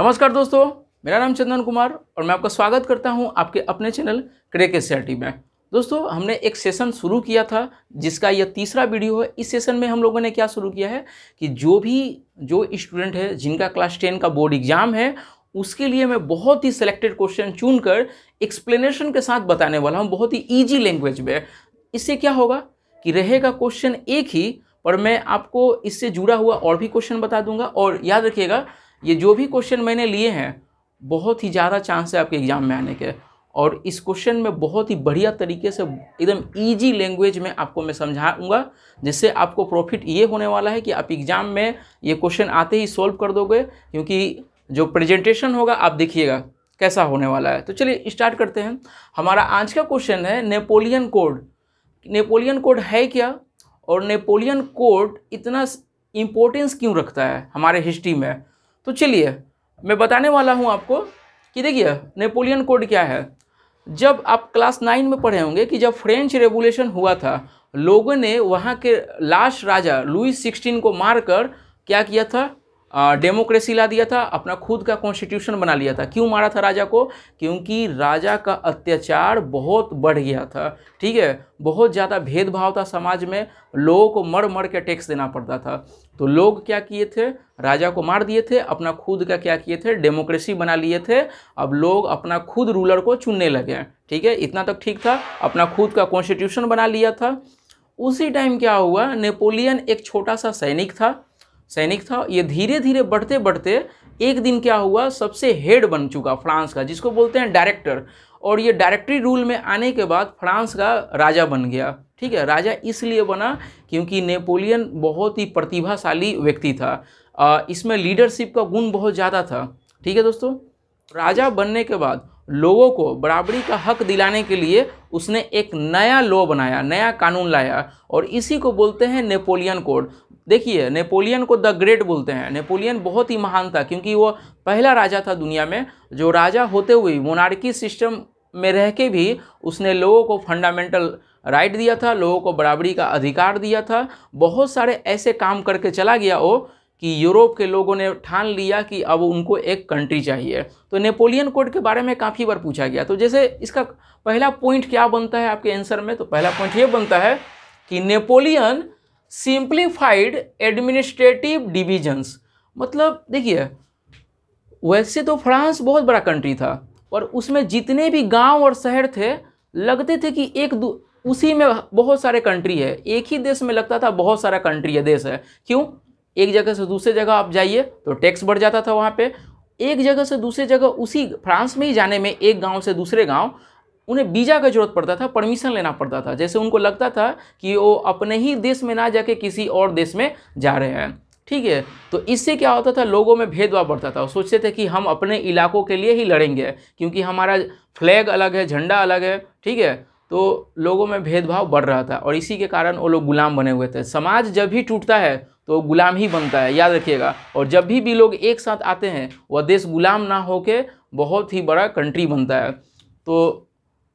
नमस्कार दोस्तों मेरा नाम चंदन कुमार और मैं आपका स्वागत करता हूं आपके अपने चैनल क्रेक एस में दोस्तों हमने एक सेशन शुरू किया था जिसका यह तीसरा वीडियो है इस सेशन में हम लोगों ने क्या शुरू किया है कि जो भी जो स्टूडेंट है जिनका क्लास टेन का बोर्ड एग्जाम है उसके लिए मैं बहुत ही सिलेक्टेड क्वेश्चन चुनकर एक्सप्लेनेशन के साथ बताने वाला हूँ बहुत ही ईजी लैंग्वेज में इससे क्या होगा कि रहेगा क्वेश्चन एक ही पर मैं आपको इससे जुड़ा हुआ और भी क्वेश्चन बता दूंगा और याद रखिएगा ये जो भी क्वेश्चन मैंने लिए हैं बहुत ही ज़्यादा चांस है आपके एग्ज़ाम में आने के और इस क्वेश्चन में बहुत ही बढ़िया तरीके से एकदम ईजी लैंग्वेज में आपको मैं समझाऊंगा जिससे आपको प्रॉफिट ये होने वाला है कि आप एग्ज़ाम में ये क्वेश्चन आते ही सॉल्व कर दोगे क्योंकि जो प्रेजेंटेशन होगा आप देखिएगा कैसा होने वाला है तो चलिए स्टार्ट करते हैं हमारा आज का क्वेश्चन है नेपोलियन कोड नेपोलियन कोड है क्या और नेपोलियन कोड इतना इम्पोर्टेंस क्यों रखता है हमारे हिस्ट्री में तो चलिए मैं बताने वाला हूँ आपको कि देखिए नेपोलियन कोड क्या है जब आप क्लास नाइन में पढ़े होंगे कि जब फ्रेंच रेवोल्यूशन हुआ था लोगों ने वहाँ के लास्ट राजा लुई सिक्सटीन को मारकर क्या किया था डेमोक्रेसी ला दिया था अपना खुद का कॉन्स्टिट्यूशन बना लिया था क्यों मारा था राजा को क्योंकि राजा का अत्याचार बहुत बढ़ गया था ठीक है बहुत ज़्यादा भेदभाव था समाज में लोगों को मर मर के टैक्स देना पड़ता था तो लोग क्या किए थे राजा को मार दिए थे अपना खुद का क्या किए थे डेमोक्रेसी बना लिए थे अब लोग अपना खुद रूलर को चुनने लगे ठीक है इतना तक ठीक था अपना खुद का कॉन्स्टिट्यूशन बना लिया था उसी टाइम क्या हुआ नेपोलियन एक छोटा सा सैनिक था सैनिक था ये धीरे धीरे बढ़ते बढ़ते एक दिन क्या हुआ सबसे हेड बन चुका फ्रांस का जिसको बोलते हैं डायरेक्टर और ये डायरेक्टरी रूल में आने के बाद फ्रांस का राजा बन गया ठीक है राजा इसलिए बना क्योंकि नेपोलियन बहुत ही प्रतिभाशाली व्यक्ति था इसमें लीडरशिप का गुण बहुत ज़्यादा था ठीक है दोस्तों राजा बनने के बाद लोगों को बराबरी का हक दिलाने के लिए उसने एक नया लॉ बनाया नया कानून लाया और इसी को बोलते हैं नेपोलियन कोड देखिए नेपोलियन को द ग्रेट बोलते हैं नेपोलियन बहुत ही महान था क्योंकि वो पहला राजा था दुनिया में जो राजा होते हुए मोनार्की सिस्टम में रह के भी उसने लोगों को फंडामेंटल राइट दिया था लोगों को बराबरी का अधिकार दिया था बहुत सारे ऐसे काम करके चला गया वो कि यूरोप के लोगों ने ठान लिया कि अब उनको एक कंट्री चाहिए तो नेपोलियन कोड के बारे में काफ़ी बार पूछा गया तो जैसे इसका पहला पॉइंट क्या बनता है आपके आंसर में तो पहला पॉइंट ये बनता है कि नेपोलियन सिंप्लीफाइड एडमिनिस्ट्रेटिव डिविजन्स मतलब देखिए वैसे तो फ्रांस बहुत बड़ा कंट्री था और उसमें जितने भी गांव और शहर थे लगते थे कि एक उसी में बहुत सारे कंट्री है एक ही देश में लगता था बहुत सारा कंट्री है देश है क्यों एक जगह से दूसरे जगह आप जाइए तो टैक्स बढ़ जाता था वहाँ पे एक जगह से दूसरे जगह उसी फ्रांस में ही जाने में एक गांव से दूसरे गांव उन्हें वीज़ा का जरूरत पड़ता था परमिशन लेना पड़ता था जैसे उनको लगता था कि वो अपने ही देश में ना जाके किसी और देश में जा रहे हैं ठीक है तो इससे क्या होता था लोगों में भेदभाव बढ़ता था सोचते थे कि हम अपने इलाकों के लिए ही लड़ेंगे क्योंकि हमारा फ्लैग अलग है झंडा अलग है ठीक है तो लोगों में भेदभाव बढ़ रहा था और इसी के कारण वो लोग गुलाम बने हुए थे समाज जब भी टूटता है तो गुलाम ही बनता है याद रखिएगा और जब भी भी लोग एक साथ आते हैं वह देश गुलाम ना होके बहुत ही बड़ा कंट्री बनता है तो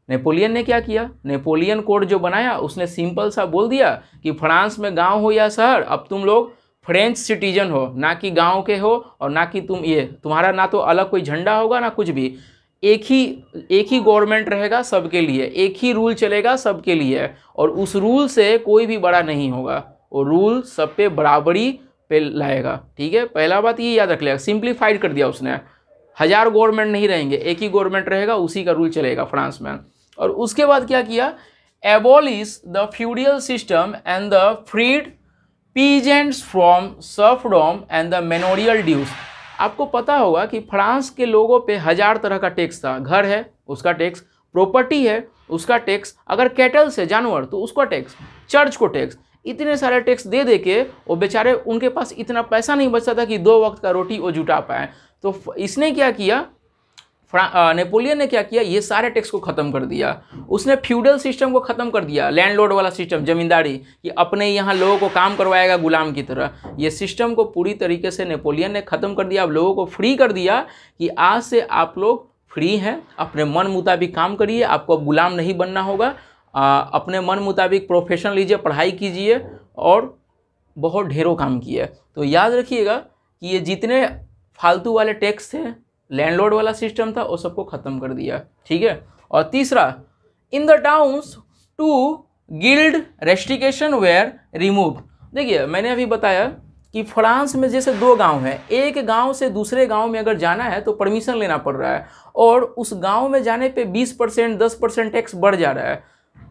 नेपोलियन ने क्या किया नेपोलियन कोड जो बनाया उसने सिंपल सा बोल दिया कि फ्रांस में गांव हो या शहर अब तुम लोग फ्रेंच सिटीजन हो ना कि गांव के हो और ना कि तुम ये तुम्हारा ना तो अलग कोई झंडा होगा ना कुछ भी एक ही एक ही गवर्नमेंट रहेगा सबके लिए एक ही रूल चलेगा सबके लिए और उस रूल से कोई भी बड़ा नहीं होगा वो रूल सब पे बराबरी पे लाएगा ठीक है पहला बात ये याद रख लिया सिंप्लीफाइड कर दिया उसने हज़ार गवर्नमेंट नहीं रहेंगे एक ही गवर्नमेंट रहेगा उसी का रूल चलेगा फ्रांस में और उसके बाद क्या किया abolish the feudal system and the freed peasants from serfdom and the manorial dues आपको पता होगा कि फ्रांस के लोगों पे हज़ार तरह का टैक्स था घर है उसका टैक्स प्रॉपर्टी है उसका टैक्स अगर कैटल्स है जानवर तो उसका टैक्स चर्च को टैक्स इतने सारे टैक्स दे दे के वो बेचारे उनके पास इतना पैसा नहीं बचता था कि दो वक्त का रोटी वो जुटा पाए तो इसने क्या किया नेपोलियन ने क्या किया ये सारे टैक्स को ख़त्म कर दिया उसने फ्यूडल सिस्टम को ख़त्म कर दिया लैंडलॉर्ड वाला सिस्टम जमींदारी कि अपने यहाँ लोगों को काम करवाएगा गुलाम की तरह ये सिस्टम को पूरी तरीके से नेपोलियन ने ख़त्म कर दिया अब लोगों को फ्री कर दिया कि आज से आप लोग फ्री हैं अपने मन मुताबिक काम करिए आपको अब गुलाम नहीं बनना होगा आ, अपने मन मुताबिक प्रोफेशन लीजिए पढ़ाई कीजिए और बहुत ढेरों काम किए तो याद रखिएगा कि ये जितने फालतू वाले टैक्स थे लैंडलॉर्ड वाला सिस्टम था वो सबको ख़त्म कर दिया ठीक है और तीसरा in the towns to guild restriction were remove देखिए मैंने अभी बताया कि फ्रांस में जैसे दो गांव हैं एक गांव से दूसरे गांव में अगर जाना है तो परमिशन लेना पड़ रहा है और उस गांव में जाने पे 20 परसेंट दस परसेंट टैक्स बढ़ जा रहा है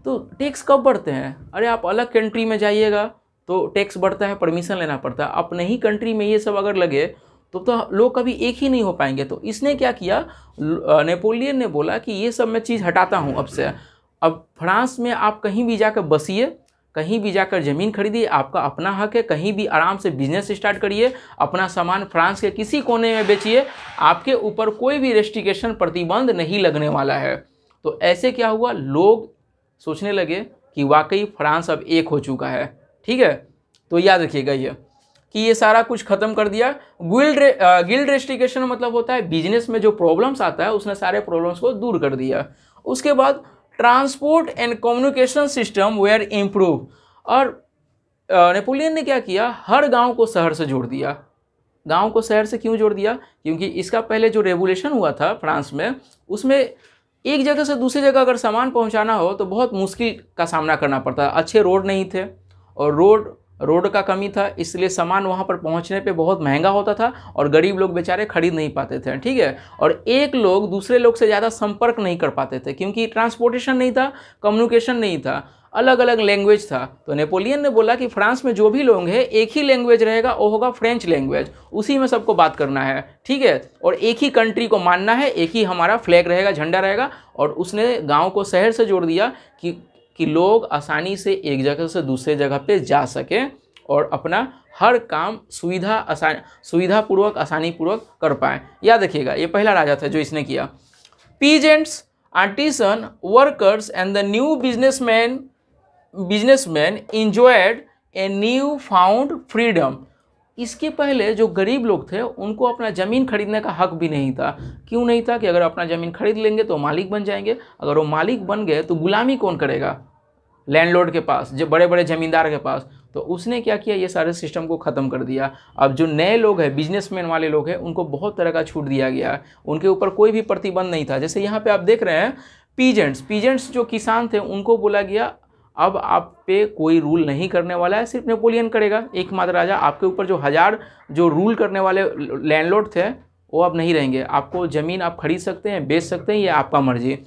तो टैक्स कब बढ़ते हैं अरे आप अलग कंट्री में जाइएगा तो टैक्स बढ़ता है परमिशन लेना पड़ता है अपने ही कंट्री में ये सब अगर लगे तो तो लोग कभी एक ही नहीं हो पाएंगे तो इसने क्या किया नेपोलियन ने बोला कि ये सब मैं चीज़ हटाता हूँ अब से अब फ्रांस में आप कहीं भी जाकर बसिए कहीं भी जाकर ज़मीन खरीदिए आपका अपना हक है कहीं भी आराम से बिजनेस स्टार्ट करिए अपना सामान फ्रांस के किसी कोने में बेचिए आपके ऊपर कोई भी रेस्ट्रिकेशन प्रतिबंध नहीं लगने वाला है तो ऐसे क्या हुआ लोग सोचने लगे कि वाकई फ्रांस अब एक हो चुका है ठीक है तो याद रखिएगा ये कि ये सारा कुछ खत्म कर दिया गिल्ड गिल्ड रेस्ट्रिकेशन मतलब होता है बिजनेस में जो प्रॉब्लम्स आता है उसने सारे प्रॉब्लम्स को दूर कर दिया उसके बाद transport and communication system were improve और नेपोलियन uh, ने क्या किया हर गांव को शहर से जोड़ दिया गांव को शहर से क्यों जोड़ दिया क्योंकि इसका पहले जो रेगुलेशन हुआ था फ्रांस में उसमें एक जगह से दूसरी जगह अगर सामान पहुंचाना हो तो बहुत मुश्किल का सामना करना पड़ता अच्छे रोड नहीं थे और रोड रोड का कमी था इसलिए सामान वहाँ पर पहुँचने पे बहुत महंगा होता था और गरीब लोग बेचारे खरीद नहीं पाते थे ठीक है और एक लोग दूसरे लोग से ज़्यादा संपर्क नहीं कर पाते थे क्योंकि ट्रांसपोर्टेशन नहीं था कम्युनिकेशन नहीं था अलग अलग लैंग्वेज था तो नेपोलियन ने बोला कि फ्रांस में जो भी लोग हैं एक ही लैंग्वेज रहेगा वो होगा फ्रेंच लैंग्वेज उसी में सबको बात करना है ठीक है और एक ही कंट्री को मानना है एक ही हमारा फ्लैग रहेगा झंडा रहेगा और उसने गांव को शहर से जोड़ दिया कि कि लोग आसानी से एक जगह से दूसरे जगह पे जा सकें और अपना हर काम सुविधा आसान सुविधापूर्वक आसानीपूर्वक कर पाएँ या देखिएगा ये पहला राजा था जो इसने किया peasants artisan workers and the new businessman businessman enjoyed a new found freedom इसके पहले जो गरीब लोग थे उनको अपना ज़मीन खरीदने का हक भी नहीं था क्यों नहीं था कि अगर अपना ज़मीन खरीद लेंगे तो मालिक बन जाएंगे अगर वो मालिक बन गए तो गुलामी कौन करेगा लैंडलॉर्ड के पास जो बड़े बड़े ज़मींदार के पास तो उसने क्या किया ये सारे सिस्टम को ख़त्म कर दिया अब जो नए लोग हैं बिजनेसमैन वाले लोग हैं उनको बहुत तरह का छूट दिया गया उनके ऊपर कोई भी प्रतिबंध नहीं था जैसे यहाँ पे आप देख रहे हैं पीजेंट्स पीजेंट्स जो किसान थे उनको बोला गया अब आप पे कोई रूल नहीं करने वाला है सिर्फ नेपोलियन करेगा एकमात्र राजा आपके ऊपर जो हज़ार जो रूल करने वाले लैंडलॉर्ड थे वो अब नहीं रहेंगे आपको ज़मीन आप खरीद सकते हैं बेच सकते हैं ये आपका मर्जी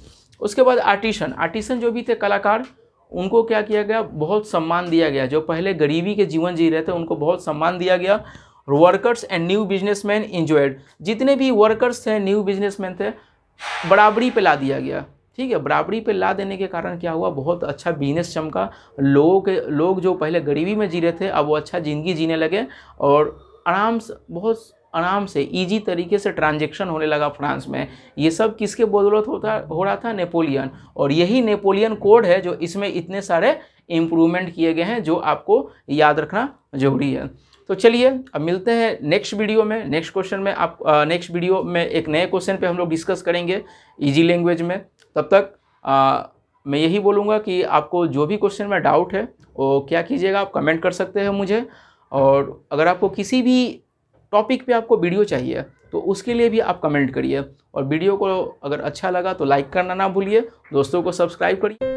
उसके बाद आर्टिशन आर्टिशन जो भी थे कलाकार उनको क्या किया गया बहुत सम्मान दिया गया जो पहले गरीबी के जीवन जी रहे थे उनको बहुत सम्मान दिया गया workers and new businessman enjoyed जितने भी वर्कर्स थे न्यू बिजनेसमैन थे बराबरी पे ला दिया गया ठीक है बराबरी पे ला देने के कारण क्या हुआ बहुत अच्छा बिजनेस चमका लोगों के लोग जो पहले गरीबी में जी रहे थे अब वो अच्छा ज़िंदगी जीने लगे और आराम से बहुत आराम से इजी तरीके से ट्रांजेक्शन होने लगा फ्रांस में ये सब किसके बदौलत होता हो रहा था नेपोलियन और यही नेपोलियन कोड है जो इसमें इतने सारे इम्प्रूवमेंट किए गए हैं जो आपको याद रखना जरूरी है तो चलिए अब मिलते हैं नेक्स्ट वीडियो में नेक्स्ट क्वेश्चन में आप नेक्स्ट वीडियो में एक नए क्वेश्चन पे हम लोग डिस्कस करेंगे इजी लैंग्वेज में तब तक आ, मैं यही बोलूँगा कि आपको जो भी क्वेश्चन में डाउट है वो क्या कीजिएगा आप कमेंट कर सकते हैं मुझे और अगर आपको किसी भी टॉपिक पे आपको वीडियो चाहिए तो उसके लिए भी आप कमेंट करिए और वीडियो को अगर अच्छा लगा तो लाइक करना ना भूलिए दोस्तों को सब्सक्राइब करिए